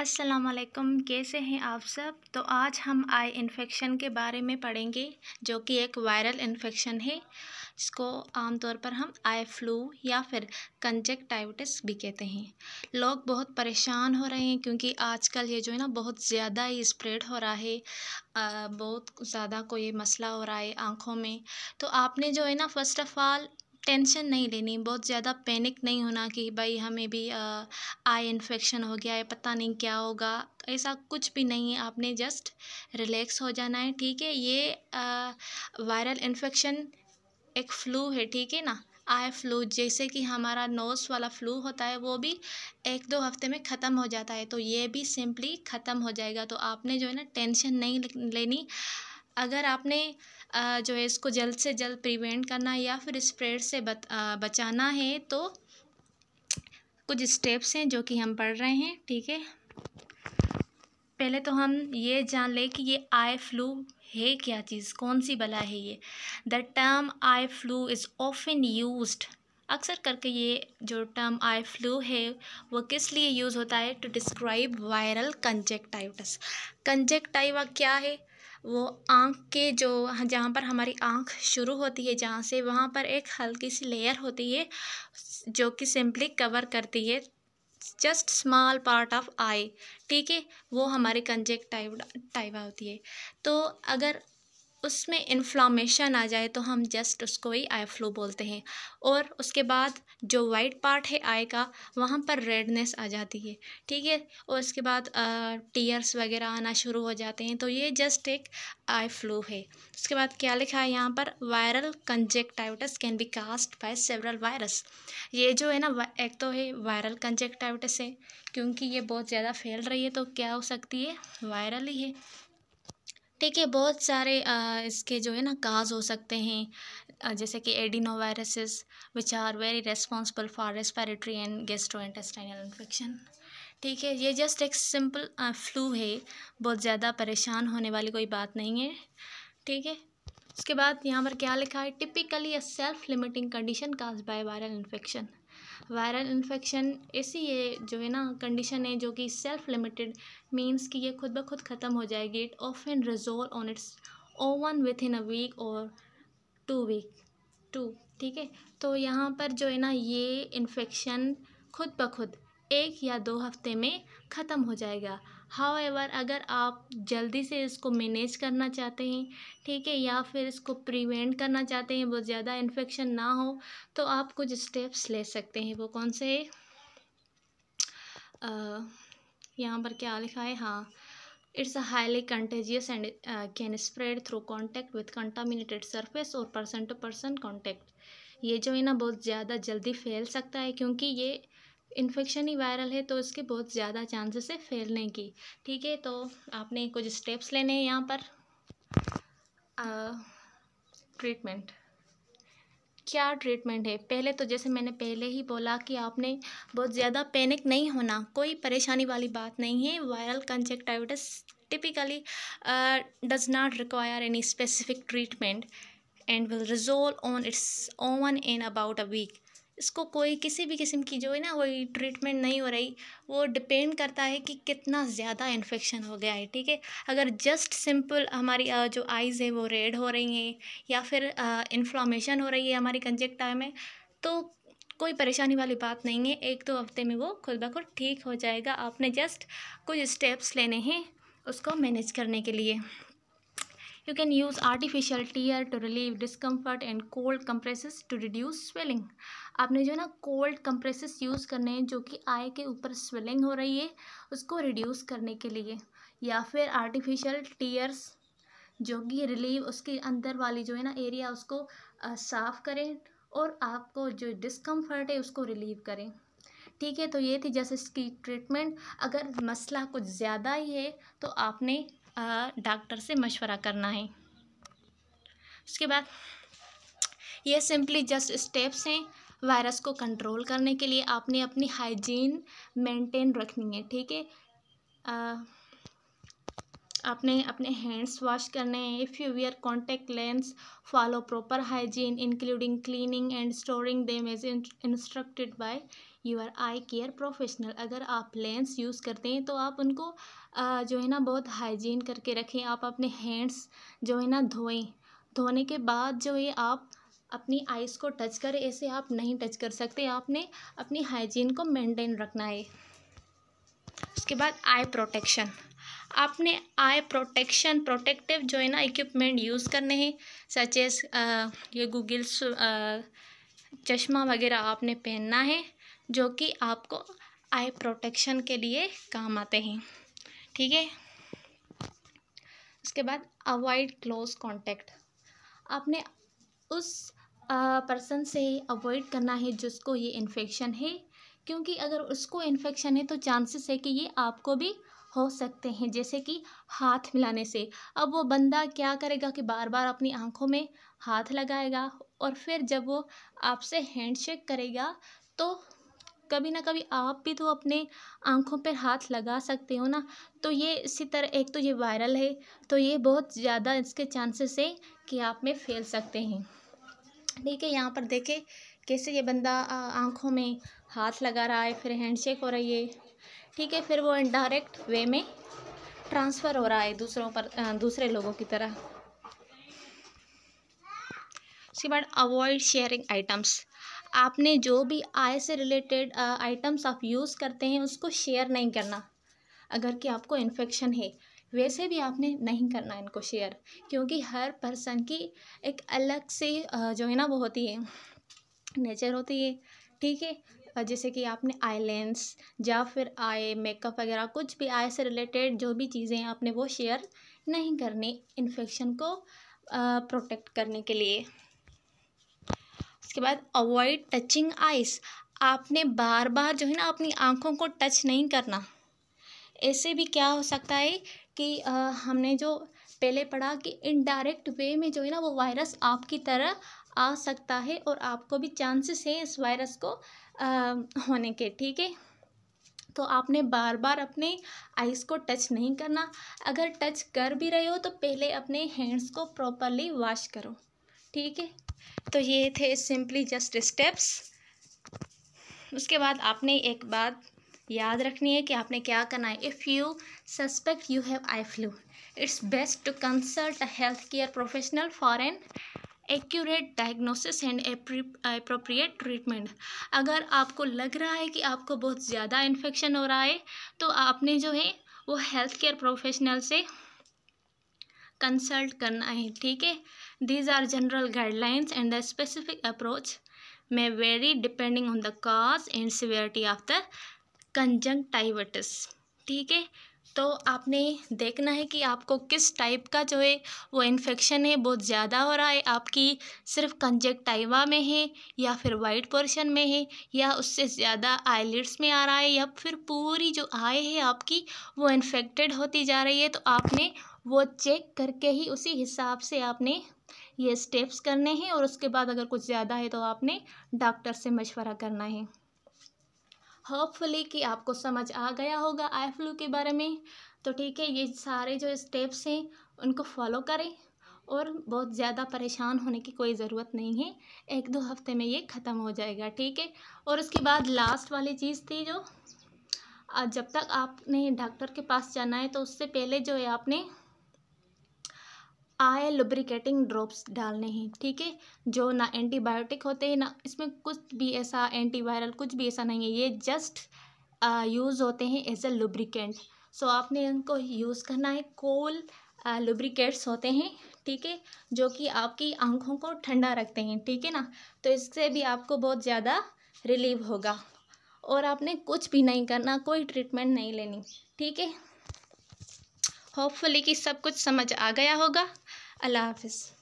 असलकम कैसे हैं आप सब तो आज हम आई इन्फेक्शन के बारे में पढ़ेंगे जो कि एक वायरल इन्फेक्शन है इसको आमतौर पर हम आई फ्लू या फिर कंजक्टाइटिस भी कहते हैं लोग बहुत परेशान हो रहे हैं क्योंकि आजकल ये जो है ना बहुत ज़्यादा ही स्प्रेड हो रहा है आ, बहुत ज़्यादा कोई मसला हो रहा है आँखों में तो आपने जो है ना फ़र्स्ट ऑफ़ ऑल टेंशन नहीं लेनी बहुत ज़्यादा पैनिक नहीं होना कि भाई हमें भी आई इन्फेक्शन हो गया है पता नहीं क्या होगा ऐसा कुछ भी नहीं है आपने जस्ट रिलैक्स हो जाना है ठीक है ये वायरल इन्फेक्शन एक फ़्लू है ठीक है ना आई फ्लू जैसे कि हमारा नोज़ वाला फ्लू होता है वो भी एक दो हफ्ते में ख़त्म हो जाता है तो ये भी सिंपली ख़त्म हो जाएगा तो आपने जो है ना टेंशन नहीं लेनी अगर आपने जो है इसको जल्द से जल्द प्रिवेंट करना या फिर स्प्रेड से बत, बचाना है तो कुछ स्टेप्स हैं जो कि हम पढ़ रहे हैं ठीक है पहले तो हम ये जान लें कि ये आई फ्लू है क्या चीज़ कौन सी बला है ये the term eye flu is often use अक्सर करके ये जो टर्म आई फ्लू है वो किस लिए यूज़ होता है to describe viral conjunctivitis conjunctiva क्या है वो आँख के जो जहाँ पर हमारी आँख शुरू होती है जहाँ से वहाँ पर एक हल्की सी लेयर होती है जो कि सिंपली कवर करती है just small part of eye ठीक है वो हमारी कंजेक्टाइव टाइवा होती है तो अगर उसमें इन्फ्लामेशन आ जाए तो हम जस्ट उसको ही आई फ्लू बोलते हैं और उसके बाद जो वाइट पार्ट है आई का वहाँ पर रेडनेस आ जाती है ठीक है और उसके बाद टीयर्स वगैरह आना शुरू हो जाते हैं तो ये जस्ट एक आई फ्लू है उसके बाद क्या लिखा है यहाँ पर viral conjunctivitis can be caused by several virus ये जो है ना एक तो है वायरल कंजेक्टाइटिस है क्योंकि ये बहुत ज़्यादा फैल रही है तो क्या हो सकती है वायरल ही है ठीक है बहुत सारे इसके जो है ना काज हो सकते हैं जैसे कि adenoviruses which are very responsible for respiratory and gastrointestinal infection ठीक है ये जस्ट एक सिंपल फ्लू है बहुत ज़्यादा परेशान होने वाली कोई बात नहीं है ठीक है उसके बाद यहाँ पर क्या लिखा है typically a self limiting condition caused by viral infection viral infection ऐसी ये जो है ना कंडीशन है जो कि सेल्फ लिमिटेड मीन्स कि ये खुद ब खुद ख़त्म हो जाएगी it often resolve on its own within a week or two week two ठीक है तो यहाँ पर जो है ना ये इन्फेक्शन खुद ब खुद एक या दो हफ्ते में ख़त्म हो जाएगा हाउ एवर अगर आप जल्दी से इसको मैनेज करना चाहते हैं ठीक है या फिर इसको प्रिवेंट करना चाहते हैं बहुत ज़्यादा इन्फेक्शन ना हो तो आप कुछ स्टेप्स ले सकते हैं वो कौन से यहाँ पर क्या लिखा है हाँ it's highly contagious and can spread through contact with contaminated surface और पर्सन टू पर्सन कॉन्टैक्ट ये जो है ना बहुत ज़्यादा जल्दी फैल सकता है क्योंकि ये इन्फेक्शन ही वायरल है तो इसके बहुत ज़्यादा चांसेस है फैलने की ठीक है तो आपने कुछ स्टेप्स लेने हैं यहाँ पर ट्रीटमेंट क्या ट्रीटमेंट है पहले तो जैसे मैंने पहले ही बोला कि आपने बहुत ज़्यादा पैनिक नहीं होना कोई परेशानी वाली बात नहीं है viral conjunctivitis typically does not require any specific treatment and will resolve on its own in about a week इसको कोई किसी भी किस्म की जो है ना कोई ट्रीटमेंट नहीं हो रही वो डिपेंड करता है कि कितना ज़्यादा इन्फेक्शन हो गया है ठीक है अगर जस्ट सिंपल हमारी जो आइज़ है वो रेड हो रही हैं या फिर इन्फ्लामेशन हो रही है हमारी कंजेक्टा में तो कोई परेशानी वाली बात नहीं है एक दो तो हफ्ते में वो खुद ब खुद ठीक हो जाएगा आपने जस्ट कुछ स्टेप्स लेने हैं उसको मैनेज करने के लिए you can use artificial tear to relieve discomfort and cold compresses to reduce swelling आपने जो है ना कोल्ड कंप्रेसेस यूज़ करने हैं जो कि आई के ऊपर स्वेलिंग हो रही है उसको रिड्यूस करने के लिए या फिर आर्टिफिशियल टीयर्स जो कि रिलीव उसके अंदर वाली जो है ना एरिया उसको साफ करें और आपको जो डिस्कम्फर्ट है उसको रिलीव करें ठीक है तो ये थी जैसे इसकी ट्रीटमेंट अगर मसला कुछ ज़्यादा ही है तो आपने डॉक्टर से मशवरा करना है उसके बाद ये सिंपली जस्ट स्टेप्स हैं वायरस को कंट्रोल करने के लिए आपने अपनी हाइजीन मेंटेन रखनी है ठीक है आपने अपने हैंड्स वॉश करने हैं if you wear contact lens follow proper hygiene including cleaning and storing them as instructed by your eye care professional अगर आप लेंस यूज़ करते हैं तो आप उनको जो है ना बहुत हाइजीन करके रखें आप अपने हैंड्स जो है ना धोएं धोने के बाद जो है आप अपनी आइज़ को टच करें ऐसे आप नहीं टच कर सकते आपने अपनी हाइजीन को मेंटेन रखना है उसके बाद आई प्रोटेक्शन आपने आई प्रोटेक्शन प्रोटेक्टिव जो है ना इक्विपमेंट यूज़ करने हैं सचेज़ ये गूगल्स चश्मा वगैरह आपने पहनना है जो कि आपको आई प्रोटेक्शन के लिए काम आते हैं ठीक है उसके बाद अवॉइड क्लोज कांटेक्ट आपने उस पर्सन से अवॉइड करना है जिसको ये इन्फेक्शन है क्योंकि अगर उसको इन्फेक्शन है तो चांसेस है कि ये आपको भी हो सकते हैं जैसे कि हाथ मिलाने से अब वो बंदा क्या करेगा कि बार बार अपनी आंखों में हाथ लगाएगा और फिर जब वो आपसे हैंडशेक करेगा तो कभी ना कभी आप भी तो अपने आँखों पर हाथ लगा सकते हो ना तो ये इसी तरह एक तो ये वायरल है तो ये बहुत ज़्यादा इसके चांसेस है कि आप में फैल सकते हैं ठीक है यहाँ पर देखें कैसे ये बंदा आँखों में हाथ लगा रहा है फिर हैंडशेक हो रही है ठीक है फिर वो इनडायरेक्ट वे में ट्रांसफ़र हो रहा है दूसरों पर दूसरे लोगों की तरह उसके बाद अवॉइड शेयरिंग आइटम्स आपने जो भी आय से रिलेटेड आइटम्स आप यूज़ करते हैं उसको शेयर नहीं करना अगर कि आपको इन्फेक्शन है वैसे भी आपने नहीं करना इनको शेयर क्योंकि हर पर्सन की एक अलग से जो है ना वो होती है नेचर होती है ठीक है जैसे कि आपने आई लेंस या फिर आई मेकअप वगैरह कुछ भी आई से रिलेटेड जो भी चीज़ें हैं आपने वो शेयर नहीं करनी इन्फेक्शन को प्रोटेक्ट करने के लिए उसके बाद अवॉइड टचिंग आइस आपने बार बार जो है ना अपनी आँखों को टच नहीं करना ऐसे भी क्या हो सकता है कि आ, हमने जो पहले पढ़ा कि इनडायरेक्ट वे में जो है ना वो वायरस आपकी तरह आ सकता है और आपको भी चांसेस है इस वायरस को आ, होने के ठीक है तो आपने बार बार अपने आइस को टच नहीं करना अगर टच कर भी रहे हो तो पहले अपने हैंड्स को प्रॉपरली वॉश करो ठीक है तो ये थे सिंपली जस्ट स्टेप्स उसके बाद आपने एक बात याद रखनी है कि आपने क्या करना है if you suspect you have eye flu it's best to consult a health care professional for an accurate diagnosis and appropriate treatment अगर आपको लग रहा है कि आपको बहुत ज़्यादा इन्फेक्शन हो रहा है तो आपने जो है वो हेल्थ केयर प्रोफेशनल से कंसल्ट करना है ठीक है These are general guidelines and the specific approach may vary depending on the cause and severity of the कंजंक्टाइविटिस ठीक है तो आपने देखना है कि आपको किस टाइप का जो है वो इन्फेक्शन है बहुत ज़्यादा हो रहा है आपकी सिर्फ कंजेक्टाइवा में है या फिर वाइट पोर्शन में है या उससे ज़्यादा आईलिड्स में आ रहा है या फिर पूरी जो आय है आपकी वो इन्फेक्टेड होती जा रही है तो आपने वो चेक करके ही उसी हिसाब से आपने ये स्टेप्स करने हैं और उसके बाद अगर कुछ ज़्यादा है तो आपने डॉक्टर से मशवरा करना है होपफुली कि आपको समझ आ गया होगा आई फ्लू के बारे में तो ठीक है ये सारे जो स्टेप्स हैं उनको फॉलो करें और बहुत ज़्यादा परेशान होने की कोई ज़रूरत नहीं है एक दो हफ्ते में ये ख़त्म हो जाएगा ठीक है और उसके बाद लास्ट वाली चीज़ थी जो जब तक आपने डॉक्टर के पास जाना है तो उससे पहले जो है आपने आयल लुब्रिकेटिंग ड्रॉप्स डालने हैं ठीक है जो ना एंटीबायोटिक होते हैं ना इसमें कुछ भी ऐसा एंटीवायरल कुछ भी ऐसा नहीं है ये जस्ट यूज़ होते हैं एज ए लुब्रिकेंट सो आपने इनको यूज़ करना है कोल लुब्रिकेट्स होते हैं ठीक है जो कि आपकी आंखों को ठंडा रखते हैं ठीक है ना तो इससे भी आपको बहुत ज़्यादा रिलीव होगा और आपने कुछ भी नहीं करना कोई ट्रीटमेंट नहीं लेनी ठीक है होपफुली कि सब कुछ समझ आ गया होगा الله حافظ